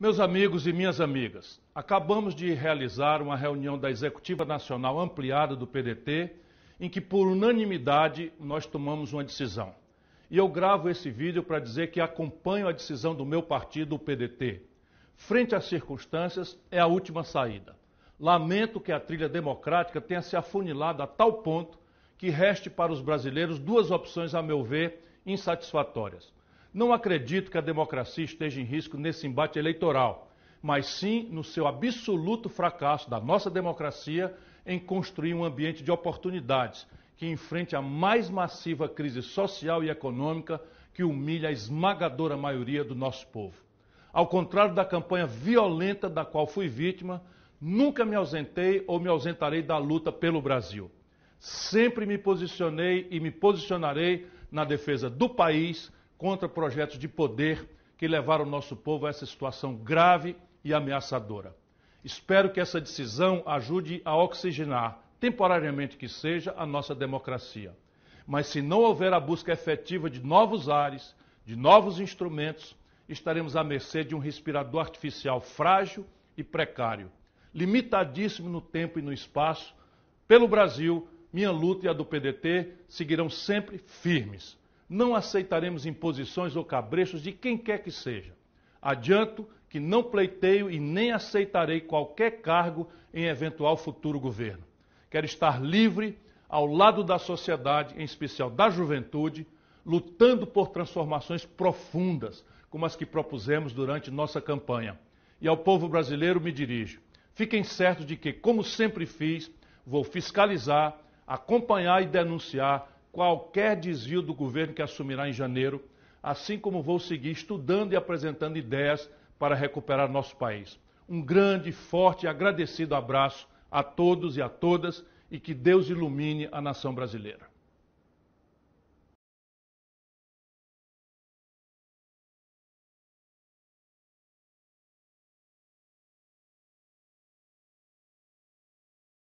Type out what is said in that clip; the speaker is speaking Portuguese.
Meus amigos e minhas amigas, acabamos de realizar uma reunião da Executiva Nacional Ampliada do PDT, em que, por unanimidade, nós tomamos uma decisão. E eu gravo esse vídeo para dizer que acompanho a decisão do meu partido, o PDT. Frente às circunstâncias, é a última saída. Lamento que a trilha democrática tenha se afunilado a tal ponto que reste para os brasileiros duas opções, a meu ver, insatisfatórias não acredito que a democracia esteja em risco nesse embate eleitoral, mas sim no seu absoluto fracasso da nossa democracia em construir um ambiente de oportunidades que enfrente a mais massiva crise social e econômica que humilha a esmagadora maioria do nosso povo. Ao contrário da campanha violenta da qual fui vítima, nunca me ausentei ou me ausentarei da luta pelo Brasil. Sempre me posicionei e me posicionarei na defesa do país, contra projetos de poder que levaram o nosso povo a essa situação grave e ameaçadora. Espero que essa decisão ajude a oxigenar, temporariamente que seja, a nossa democracia. Mas se não houver a busca efetiva de novos ares, de novos instrumentos, estaremos à mercê de um respirador artificial frágil e precário, limitadíssimo no tempo e no espaço. Pelo Brasil, minha luta e a do PDT seguirão sempre firmes. Não aceitaremos imposições ou cabrechos de quem quer que seja. Adianto que não pleiteio e nem aceitarei qualquer cargo em eventual futuro governo. Quero estar livre ao lado da sociedade, em especial da juventude, lutando por transformações profundas, como as que propusemos durante nossa campanha. E ao povo brasileiro me dirijo. Fiquem certos de que, como sempre fiz, vou fiscalizar, acompanhar e denunciar qualquer desvio do governo que assumirá em janeiro, assim como vou seguir estudando e apresentando ideias para recuperar nosso país. Um grande, forte e agradecido abraço a todos e a todas e que Deus ilumine a nação brasileira.